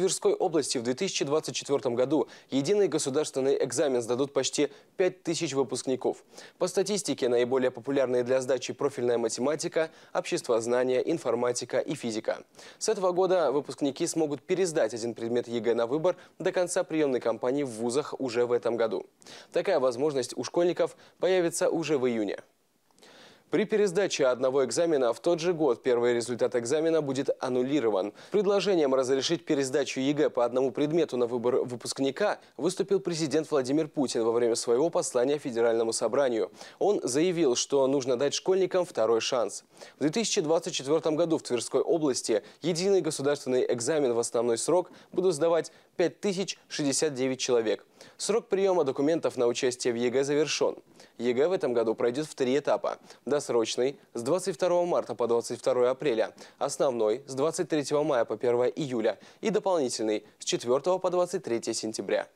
Тверской области в 2024 году единый государственный экзамен сдадут почти 5000 выпускников. По статистике, наиболее популярные для сдачи профильная математика, обществознание, информатика и физика. С этого года выпускники смогут пересдать один предмет ЕГЭ на выбор до конца приемной кампании в вузах уже в этом году. Такая возможность у школьников появится уже в июне. При пересдаче одного экзамена в тот же год первый результат экзамена будет аннулирован. Предложением разрешить пересдачу ЕГЭ по одному предмету на выбор выпускника выступил президент Владимир Путин во время своего послания Федеральному собранию. Он заявил, что нужно дать школьникам второй шанс. В 2024 году в Тверской области единый государственный экзамен в основной срок будут сдавать 5069 человек. Срок приема документов на участие в ЕГЭ завершен. ЕГЭ в этом году пройдет в три этапа. Досрочный – с 22 марта по 22 апреля, основной – с 23 мая по 1 июля и дополнительный – с 4 по 23 сентября.